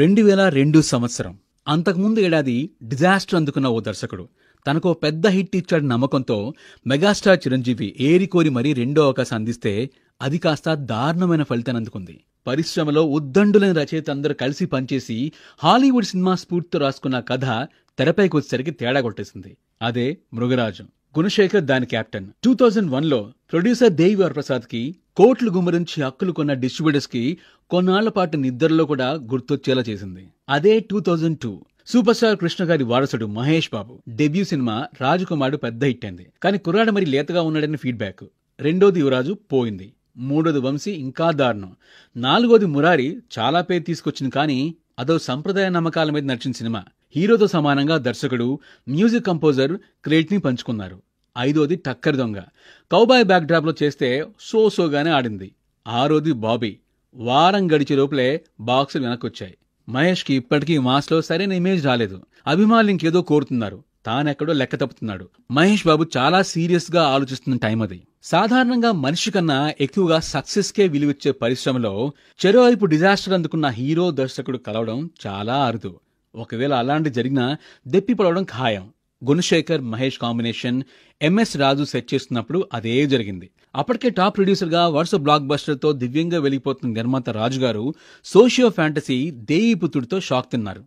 రెండు వేల రెండు సంవత్సరం అంతకుముందు ఏడాది డిజాస్టర్ అందుకున్న ఓ దర్శకుడు తనకు పెద్ద హిట్ ఇచ్చాడు నమ్మకంతో మెగాస్టార్ చిరంజీవి ఏరికోరి మరీ రెండో అవకాశం అందిస్తే అది కాస్త దారుణమైన ఫలితాన్ని అందుకుంది పరిశ్రమలో ఉద్దండులైన రచయిత అందరూ కలిసి పనిచేసి హాలీవుడ్ సినిమా స్ఫూర్తితో రాసుకున్న కథ తెరపైకి వచ్చేసరికి తేడా కొట్టేసింది అదే మృగరాజు గుణశేఖర్ దాని కెప్టెన్ టూ థౌజండ్ వన్లో ప్రొడ్యూసర్ దేవి కి కోట్లు గుమరించి హక్కులు కొన్న డిస్ట్రిబ్యూటర్స్ కి కొన్నాళ్ల పాటు నిద్రలో కూడా గుర్తొచ్చేలా చేసింది అదే two thousand two superstar Krishna గారి వారసుడు మహేష్ బాబు డెబ్యూ సినిమా రాజకుమారుడు పెద్ద హిట్ అయింది కానీ కుర్రాడు మరి లేతగా ఉన్నాడని ఫీడ్బ్యాక్ రెండోది యువరాజు పోయింది మూడోది వంశీ ఇంకా దారుణం నాలుగోది మురారి చాలా పేరు తీసుకొచ్చింది కానీ అదో సంప్రదాయ నమ్మకాల మీద నడిచిన సినిమా హీరోతో సమానంగా దర్శకుడు మ్యూజిక్ కంపోజర్ క్రేట్ని పంచుకున్నారు ఐదోది టక్కర్ దొంగ కౌబాయ్ బ్యాక్డ్రాప్లో చేస్తే సో సోగానే ఆడింది ఆరోది బాబీ వారం గడిచే లోపలే బాక్సులు వెనక్కొచ్చాయి మహేష్కి ఇప్పటికీ మాస్లో సరైన ఇమేజ్ రాలేదు అభిమానులు ఇంకేదో కోరుతున్నారు తానెక్కడో లెక్క తప్పుతున్నాడు మహేష్ బాబు చాలా సీరియస్గా ఆలోచిస్తున్న టైం అది సాధారణంగా మనిషి కన్నా ఎక్కువగా సక్సెస్కే విలువిచ్చే పరిశ్రమలో చెరోవైపు డిజాస్టర్ అందుకున్న హీరో దర్శకుడు కలవడం చాలా అరుదు ఒకవేళ అలాంటి జరిగినా దెప్పిపడవడం ఖాయం Gunasekhar Mahesh combination MS Raju set చేస్తున్నప్పుడు అదే జరిగింది అప్పటికే టాప్ ప్రొడ్యూసర్గా వరుస బ్లాక్ బస్టర్తో దివ్యంగా వెళ్ళిపోతున్న నిర్మాత రాజు గారు సోషియో ఫ్యాంటసీ దేవి పుత్రుడితో షాక్ తిన్నారు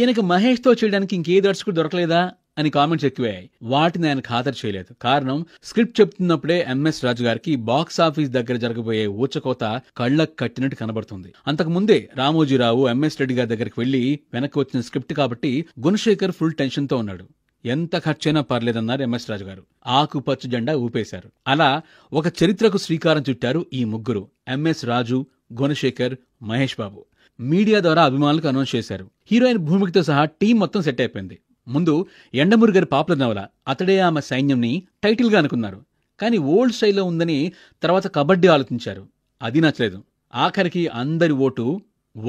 ఈయనకి మహేష్తో చేయడానికి ఇంకే దర్శకుడు దొరకలేదా అని కామెంట్స్ ఎక్కువయ్యాయి వాటిని ఆయన ఖాతరు చేయలేదు కారణం స్క్రిప్ట్ చెప్తున్నప్పుడే ఎంఎస్ రాజు గారికి బాక్స్ ఆఫీస్ దగ్గర జరగబోయే ఊచకోత కళ్ళకు కట్టినట్టు కనబడుతుంది అంతకు ముందే రామోజీరావు ఎంఎస్ రెడ్డి గారి దగ్గరికి వెళ్లి వెనక్కి వచ్చిన స్క్రిప్ట్ కాబట్టి గుణశేఖర్ ఫుల్ టెన్షన్ తో ఉన్నాడు ఎంత ఖర్చైనా పర్లేదన్నారు ఎంఎస్ రాజు గారు ఆకుపచ్చ జెండా ఊపేశారు అలా ఒక చరిత్రకు శ్రీకారం చుట్టారు ఈ ముగ్గురు ఎంఎస్ రాజు గుణశేఖర్ మహేష్ బాబు మీడియా ద్వారా అభిమానులకు అనౌన్స్ చేశారు హీరోయిన్ భూమికతో సహా టీం మొత్తం సెట్ అయిపోయింది ముందు ఎండమురుగర్ పాపులర్ నవల అతడే ఆమె సైన్యంని టైటిల్గా అనుకున్నారు కానీ ఓల్డ్ స్టైల్లో ఉందని తర్వాత కబడ్డీ ఆలోచించారు అది నచ్చలేదు ఆఖరికి అందరి ఓటు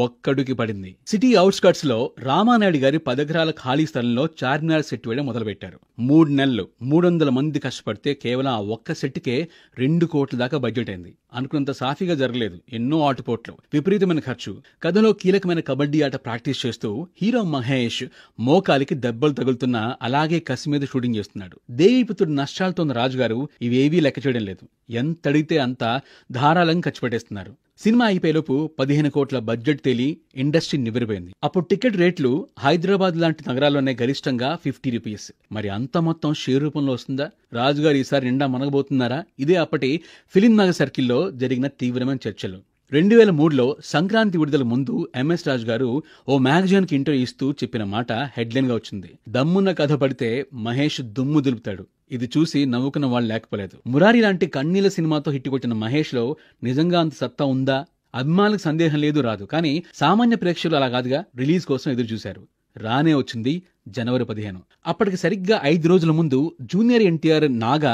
ఒక్కడుకి పడింది సిటీ ఔట్స్కట్స్ లో రామానాయుడు గారి పదగ్రాల ఖాళీ స్థలంలో చార్మినార్ సెట్ వేయడం మొదలుపెట్టారు మూడు నెలలు మూడు వందల మంది కష్టపడితే కేవలం ఆ ఒక్క సెట్కే రెండు కోట్ల దాకా బడ్జెట్ అయింది అనుకున్నంత సాఫీగా జరగలేదు ఎన్నో ఆటపోట్లు విపరీతమైన ఖర్చు కథలో కీలకమైన కబడ్డీ ఆట ప్రాక్టీస్ చేస్తూ హీరో మహేష్ మోకాలికి దెబ్బలు తగులుతున్న అలాగే కసి మీద షూటింగ్ చేస్తున్నాడు దేవీపుత్రుడు నష్టాలతో ఉన్న రాజుగారు ఇవేవీ లెక్క చేయడం లేదు ఎంతడితే అంతా అంత ధారాళంగా ఖర్చు పెట్టేస్తున్నారు సినిమా అయిపోయేలోపు పదిహేను కోట్ల బడ్జెట్ తేలి ఇండస్ట్రీ నివిరిపోయింది అప్పుడు టికెట్ రేట్లు హైదరాబాద్ లాంటి నగరాల్లోనే గరిష్టంగా ఫిఫ్టీ రూపీస్ మరి అంత మొత్తం షేర్ రూపంలో వస్తుందా రాజుగారు ఈసారి నిండా మనగబోతున్నారా ఇదే అప్పటి ఫిలిం నగర్ సర్కిల్లో జరిగిన తీవ్రమైన చర్చలు రెండు వేల మూడులో సంక్రాంతి విడుదల ముందు ఎంఎస్ రాజు గారు ఓ మ్యాగజైన్ కి ఇంటర్వ్యూ ఇస్తూ చెప్పిన మాట హెడ్లైన్గా వచ్చింది దమ్మున్న కథ పడితే మహేష్ దుమ్ము దులుపుతాడు ఇది చూసి నవ్వుకున్న వాళ్ళు లేకపోలేదు మురారి లాంటి కన్నీల సినిమాతో హిట్ కొట్టిన మహేష్లో నిజంగా అంత సత్తా ఉందా అభిమానులకు సందేహం లేదు రాదు కానీ సామాన్య ప్రేక్షకులు అలా కాదుగా రిలీజ్ కోసం ఎదురు చూశారు రానే వచ్చింది జనవరి పదిహేను అప్పటికి సరిగ్గా ఐదు రోజుల ముందు జూనియర్ ఎన్టీఆర్ నాగా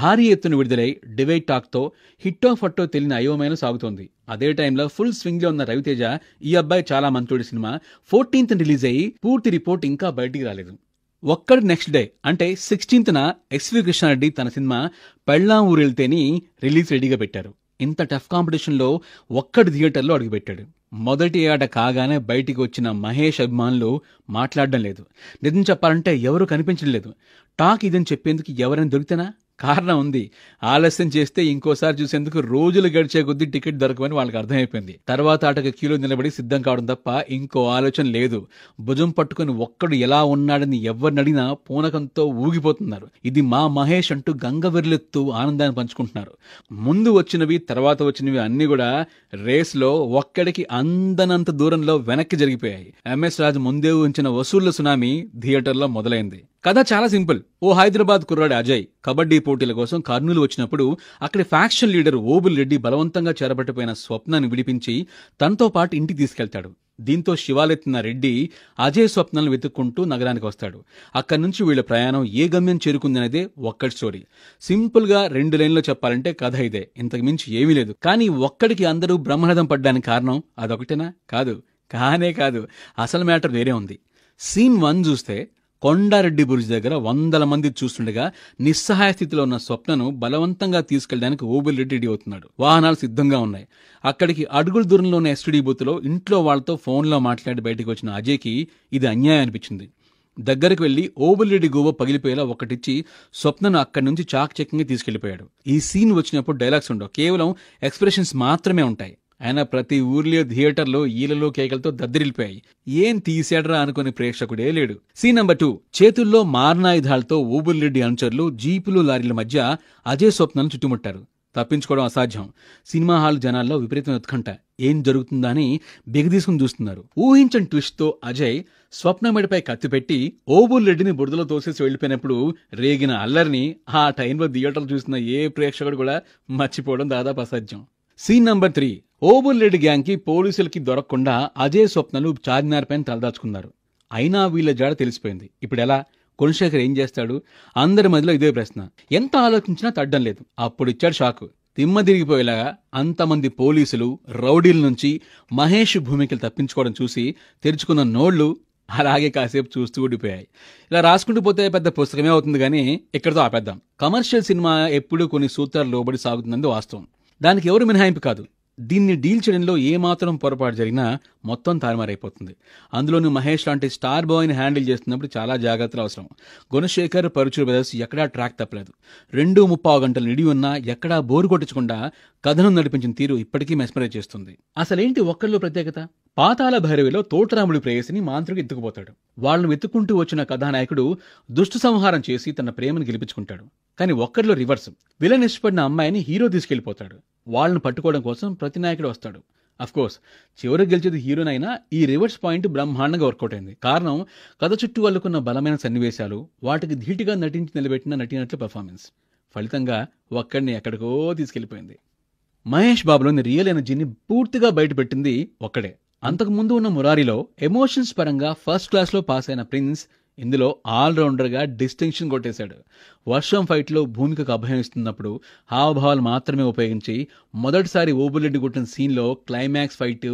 భారీ ఎత్తున విడుదలై డివైడ్ టాక్తో హిట్టో ఫట్టో తెలియని అయోమయం సాగుతోంది అదే టైంలో ఫుల్ స్వింగ్లో ఉన్న రవితేజ ఈ అబ్బాయి చాలా మంత్రుడి సినిమా ఫోర్టీన్త్ రిలీజ్ అయ్యి పూర్తి రిపోర్ట్ ఇంకా బయటికి రాలేదు ఒక్కడి నెక్స్ట్ డే అంటే సిక్స్టీన్త్న ఎస్వి కృష్ణారెడ్డి తన సినిమా పెళ్ళాం ఊరెళ్తేని రిలీజ్ రెడీగా పెట్టారు ఇంత టఫ్ కాంపిటీషన్లో ఒక్కడి థియేటర్లో అడుగుపెట్టాడు మొదటి ఆట కాగానే బయటికి వచ్చిన మహేష్ అభిమానులు మాట్లాడడం లేదు నిజం చెప్పాలంటే ఎవరు కనిపించడం లేదు టాక్ ఇదని చెప్పేందుకు ఎవరైనా దొరికితేనా కారణం ఉంది ఆలస్యం చేస్తే ఇంకోసారి చూసేందుకు రోజులు గడిచే కొద్దీ టికెట్ దొరకమని వాళ్ళకి అర్థమైపోయింది తర్వాత ఆటకు క్యూలో నిలబడి సిద్ధం కావడం తప్ప ఇంకో ఆలోచన లేదు భుజం పట్టుకుని ఒక్కడు ఎలా ఉన్నాడని ఎవరిని పూనకంతో ఊగిపోతున్నారు ఇది మా మహేష్ అంటూ గంగ వెర్లెత్తు ఆనందాన్ని పంచుకుంటున్నారు ముందు వచ్చినవి తర్వాత వచ్చినవి అన్ని కూడా రేస్లో ఒక్కడికి అందనంత దూరంలో వెనక్కి జరిగిపోయాయి ఎంఎస్ రాజు ముందే ఉంచిన వసూళ్ల సునామీ థియేటర్లో మొదలైంది కథ చాలా సింపుల్ ఓ హైదరాబాద్ కుర్రాడు అజయ్ కబడ్డీ పోటీల కోసం కర్నూలు వచ్చినప్పుడు అక్కడి ఫ్యాక్షన్ లీడర్ ఓబుల్ రెడ్డి బలవంతంగా చేరబట్టిపోయిన స్వప్నాన్ని విడిపించి తనతో పాటు ఇంటికి తీసుకెళ్తాడు దీంతో శివాలెత్తిన రెడ్డి అజయ్ స్వప్నాలను వెతుక్కుంటూ నగరానికి వస్తాడు అక్కడి నుంచి వీళ్ళ ప్రయాణం ఏ గమ్యం చేరుకుందనేదే ఒక్కటి స్టోరీ సింపుల్గా రెండు లైన్లో చెప్పాలంటే కథ ఇదే ఇంతకు మించి ఏమీ లేదు కానీ ఒక్కడికి అందరూ బ్రహ్మరథం పడ్డానికి కారణం అదొకటేనా కాదు కానే కాదు అసలు మ్యాటర్ వేరే ఉంది సీన్ వన్ చూస్తే కొండారెడ్డి బురుజ్ దగ్గర వందల మంది చూస్తుండగా నిస్సహాయ స్థితిలో ఉన్న స్వప్నను బలవంతంగా తీసుకెళ్లడానికి ఓబిల్ రెడీ అవుతున్నాడు వాహనాలు సిద్ధంగా ఉన్నాయి అక్కడికి అడుగుల దూరంలో ఉన్న ఎస్టీడీ బూత్లో ఇంట్లో వాళ్ళతో ఫోన్లో మాట్లాడి బయటకు వచ్చిన అజయ్కి ఇది అన్యాయం అనిపించింది దగ్గరకు వెళ్లి రెడ్డి గోవ పగిలిపోయేలా ఒకటిచ్చి స్వప్నను అక్కడి నుంచి చెక్కింగ్ తీసుకెళ్లిపోయాడు ఈ సీన్ వచ్చినప్పుడు డైలాగ్స్ ఉండవు కేవలం ఎక్స్ప్రెషన్స్ మాత్రమే ఉంటాయి ఆయన ప్రతి ఊర్లో థియేటర్లో ఈలలో కేకలతో దద్దరిల్పాయి ఏం తీశాడ్రా అనుకుని ప్రేక్షకుడే లేడు సీన్ నంబర్ టూ చేతుల్లో మారణాయుధాలతో ఊబుల్రెడ్డి అనుచరులు జీపులు లారీల మధ్య అజయ్ స్వప్నం చుట్టుముట్టారు తప్పించుకోవడం అసాధ్యం సినిమా హాల్ జనాల్లో విపరీతమైన ఉత్కంఠ ఏం జరుగుతుందని బిగదీసుకుని చూస్తున్నారు ఊహించని ట్విస్ట్తో అజయ్ స్వప్న మెడపై కత్తి పెట్టి రెడ్డిని బురదలో తోసేసి వెళ్ళిపోయినప్పుడు రేగిన అల్లరిని ఆ టైంలో థియేటర్ చూసిన ఏ ప్రేక్షకుడు కూడా మర్చిపోవడం దాదాపు అసాధ్యం సీన్ నంబర్ త్రీ ఓబుల్రెడ్డి గ్యాంగ్కి పోలీసులకి దొరకకుండా అజయ్ స్వప్నలు చార్మినార్ పైన తలదాచుకున్నారు అయినా వీళ్ళ జాడ తెలిసిపోయింది ఇప్పుడు ఎలా కులశేఖర్ ఏం చేస్తాడు అందరి మధ్యలో ఇదే ప్రశ్న ఎంత ఆలోచించినా తడ్డం లేదు అప్పుడు ఇచ్చాడు షాకు తిమ్మదిరిగిపోయేలాగా అంతమంది పోలీసులు రౌడీల నుంచి మహేష్ భూమికలు తప్పించుకోవడం చూసి తెరుచుకున్న నోళ్లు అలాగే కాసేపు చూస్తూ ఉండిపోయాయి ఇలా రాసుకుంటూ పోతే పెద్ద పుస్తకమే అవుతుంది కానీ ఇక్కడతో ఆపేద్దాం కమర్షియల్ సినిమా ఎప్పుడూ కొన్ని సూత్రాలు లోబడి సాగుతుందని వాస్తవం దానికి ఎవరు మినహాయింపు కాదు దీన్ని డీల్ చేయడంలో ఏమాత్రం పొరపాటు జరిగినా మొత్తం తారుమారైపోతుంది అందులోనూ మహేష్ లాంటి స్టార్ బాయ్ని హ్యాండిల్ చేస్తున్నప్పుడు చాలా జాగ్రత్తలు అవసరం గుణశేఖర్ పరుచూరు బ్రదర్స్ ఎక్కడా ట్రాక్ తప్పలేదు రెండు ముప్పావు గంటలు నిడి ఉన్నా ఎక్కడా బోరు కొట్టించకుండా కథనం నడిపించిన తీరు ఇప్పటికీ మెస్మరేజ్ చేస్తుంది అసలేంటి ఒక్కళ్ళు ప్రత్యేకత పాతాల భైరవిలో తోటరాముడి ప్రేయసిని మాంత్రికు ఎత్తుకుపోతాడు వాళ్ళను వెతుక్కుంటూ వచ్చిన కథానాయకుడు దుష్టు సంహారం చేసి తన ప్రేమను గెలిపించుకుంటాడు కానీ ఒక్కరిలో రివర్స్ విలన్ ఇష్టపడిన అమ్మాయిని హీరో తీసుకెళ్లిపోతాడు వాళ్ళని పట్టుకోవడం కోసం ప్రతి నాయకుడు వస్తాడు కోర్స్ చివరికి గెలిచేది హీరోనైనా ఈ రివర్స్ పాయింట్ బ్రహ్మాండంగా వర్కౌట్ అయింది కారణం కథ చుట్టూ వల్లుకున్న బలమైన సన్నివేశాలు వాటికి ధీటుగా నటించి నిలబెట్టిన నటినట్ల పెర్ఫార్మెన్స్ ఫలితంగా ఒక్కడిని ఎక్కడికో తీసుకెళ్లిపోయింది మహేష్ బాబులోని రియల్ ఎనర్జీని పూర్తిగా బయటపెట్టింది ఒక్కడే అంతకుముందు ఉన్న మురారిలో ఎమోషన్స్ పరంగా ఫస్ట్ క్లాస్లో పాస్ అయిన ప్రిన్స్ ఇందులో ఆల్రౌండర్గా డిస్టింక్షన్ కొట్టేశాడు వర్షం ఫైట్లో భూమికకు అభయం ఇస్తున్నప్పుడు హావభావాలు మాత్రమే ఉపయోగించి మొదటిసారి ఓబులెడ్డి కొట్టిన సీన్లో క్లైమాక్స్ ఫైట్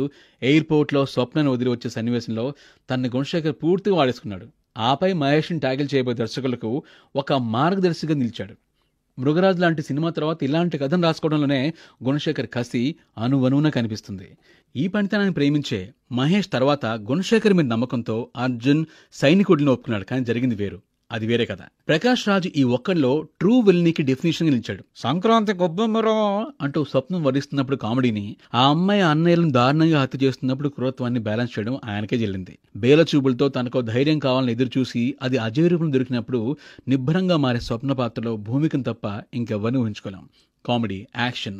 ఎయిర్పోర్ట్లో స్వప్నను వదిలి వచ్చే సన్నివేశంలో తన గుణశేఖర్ పూర్తిగా వాడేసుకున్నాడు ఆపై మహేష్ని ట్యాగిల్ చేయబోయే దర్శకులకు ఒక మార్గదర్శిగా నిలిచాడు మృగరాజ్ లాంటి సినిమా తర్వాత ఇలాంటి కథను రాసుకోవడంలోనే గుణశేఖర్ కసి అనువనువున కనిపిస్తుంది ఈ పనితనాన్ని ప్రేమించే మహేష్ తర్వాత గుణశేఖర్ మీద నమ్మకంతో అర్జున్ సైనికుడిని ఒప్పుకున్నాడు కానీ జరిగింది వేరు అది వేరే కథ ప్రకాష్ రాజ్ ఈ ఒక్కల్లో ట్రూ విల్నీకి డెఫినేషన్ ఇచ్చాడు సంక్రాంతి గొబ్బెమ్మరో అంటూ స్వప్నం వరిస్తున్నప్పుడు కామెడీని ఆ అమ్మాయి అన్నయ్యలను దారుణంగా హత్య చేస్తున్నప్పుడు క్రూరత్వాన్ని బ్యాలెన్స్ చేయడం ఆయనకే చెల్లింది బేల చూపులతో తనకు ధైర్యం కావాలని ఎదురు చూసి అది అజయ రూపం దొరికినప్పుడు నిబ్బరంగా మారే స్వప్న పాత్రలో భూమికను తప్ప ఇంకెవ్వరిని ఊహించుకోలేం కామెడీ యాక్షన్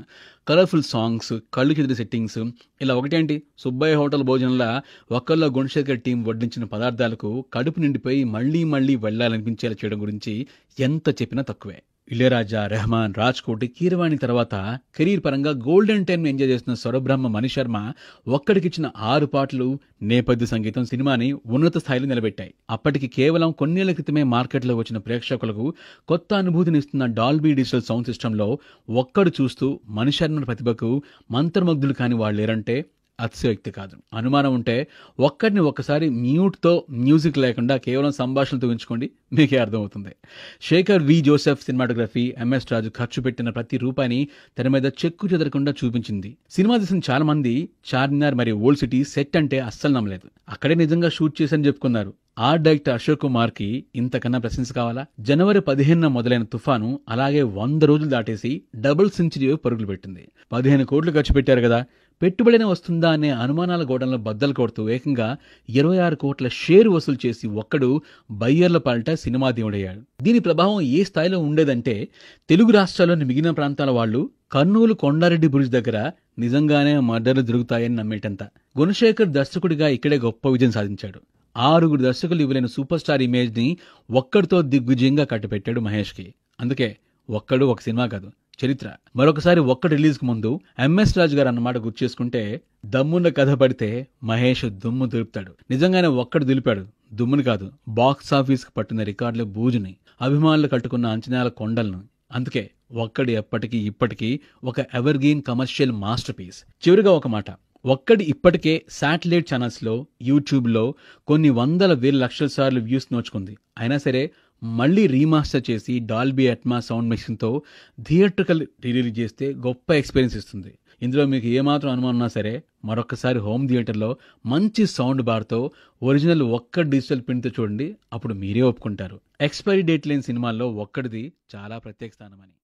కలర్ఫుల్ సాంగ్స్ కళ్ళు చెదిరి సెట్టింగ్స్ ఇలా ఒకటేంటి సుబ్బయ్య హోటల్ భోజనంలో ఒక్కళ్ళ గుణశేఖర్ టీం వడ్డించిన పదార్థాలకు కడుపు నిండిపోయి మళ్ళీ మళ్ళీ వెళ్ళాలనిపించేలా చేయడం గురించి ఎంత చెప్పినా తక్కువే ఇళయరాజా రెహమాన్ రాజ్కోటి కీరవాణి తర్వాత కెరీర్ పరంగా గోల్డెన్ టైమ్ ఎంజాయ్ చేస్తున్న సౌరబ్రహ్మ మణిశర్మ ఒక్కడికిచ్చిన ఆరు పాటలు నేపథ్య సంగీతం సినిమాని ఉన్నత స్థాయిలో నిలబెట్టాయి అప్పటికి కేవలం కొన్నేళ్ల క్రితమే మార్కెట్లో వచ్చిన ప్రేక్షకులకు కొత్త అనుభూతినిస్తున్న డాల్బీ డిజిటల్ సౌండ్ సిస్టంలో ఒక్కడు చూస్తూ మణిశర్మ ప్రతిభకు మంత్రముగ్ధులు కాని వాళ్ళేరంటే అతిశయోక్తి కాదు అనుమానం ఉంటే ఒక్కడిని ఒక్కసారి మ్యూట్తో మ్యూజిక్ లేకుండా కేవలం సంభాషణతో ఉంచుకోండి మీకే అర్థమవుతుంది Sekhar V Joseph cinematography MS Raju ఖర్చు పెట్టిన ప్రతి రూపాయిని తన మీద చెక్కు చెదరకుండా చూపించింది సినిమా తీసిన చాలా మంది చార్మినార్ మరియు ఓల్డ్ సిటీ సెట్ అంటే అస్సలు నమ్మలేదు అక్కడే నిజంగా షూట్ చేశారని చెప్పుకున్నారు ఆ డైరెక్టర్ అశోక్ కుమార్ కి ఇంతకన్నా ప్రశంస కావాలా జనవరి పదిహేనున మొదలైన తుఫాను అలాగే వంద రోజులు దాటేసి డబుల్ సెంచరీ పరుగులు పెట్టింది పదిహేను కోట్లు ఖర్చు పెట్టారు కదా పెట్టుబడినే వస్తుందా అనే అనుమానాల గోడంలో బద్దలు కొడుతూ ఏకంగా ఇరవై ఆరు కోట్ల షేరు వసూలు చేసి ఒక్కడు బయ్యర్ల పాలట సినిమా దేవుడయ్యాడు దీని ప్రభావం ఏ స్థాయిలో ఉండేదంటే తెలుగు రాష్ట్రాల్లోని మిగిలిన ప్రాంతాల వాళ్ళు కర్నూలు కొండారెడ్డి బ్రిడ్జ్ దగ్గర నిజంగానే మర్డర్లు జరుగుతాయని నమ్మేటంత గుణశేఖర్ దర్శకుడిగా ఇక్కడే గొప్ప విజయం సాధించాడు ఆరుగురు దర్శకులు ఇవ్వలేని సూపర్ స్టార్ ఇమేజ్ని ఒక్కడితో దిగ్విజయంగా కట్టుపెట్టాడు మహేష్కి అందుకే ఒక్కడు ఒక సినిమా కాదు చరిత్ర మరొకసారి ఒక్క కు ముందు ఎంఎస్ రాజు గారు అన్నమాట గుర్తు చేసుకుంటే దమ్మున్న కథ పడితే మహేష్ దుమ్ము దులుపుతాడు నిజంగానే ఒక్కడు దులిపాడు దుమ్ముని కాదు బాక్స్ ఆఫీస్కి పట్టిన రికార్డుల బూజుని అభిమానులు కట్టుకున్న అంచనాల కొండలను అందుకే ఒక్కడి ఎప్పటికీ ఇప్పటికీ ఒక ఎవర్గ్రీన్ కమర్షియల్ మాస్టర్ పీస్ చివరిగా ఒక మాట ఒక్కడి ఇప్పటికే శాటిలైట్ ఛానల్స్లో యూట్యూబ్లో కొన్ని వందల వేల లక్షల సార్లు వ్యూస్ నోచుకుంది అయినా సరే మళ్ళీ రీమాస్టర్ చేసి డాల్బీ అట్మా సౌండ్ మిషన్తో థియేట్రికల్ రిలీజ్ చేస్తే గొప్ప ఎక్స్పీరియన్స్ ఇస్తుంది ఇందులో మీకు ఏమాత్రం అనుమానం ఉన్నా సరే మరొకసారి హోమ్ థియేటర్లో మంచి సౌండ్ బార్తో ఒరిజినల్ ఒక్క డిజిటల్ ప్రింట్తో చూడండి అప్పుడు మీరే ఒప్పుకుంటారు ఎక్స్పైరీ డేట్ లేని సినిమాల్లో ఒక్కడిది చాలా ప్రత్యేక స్థానమని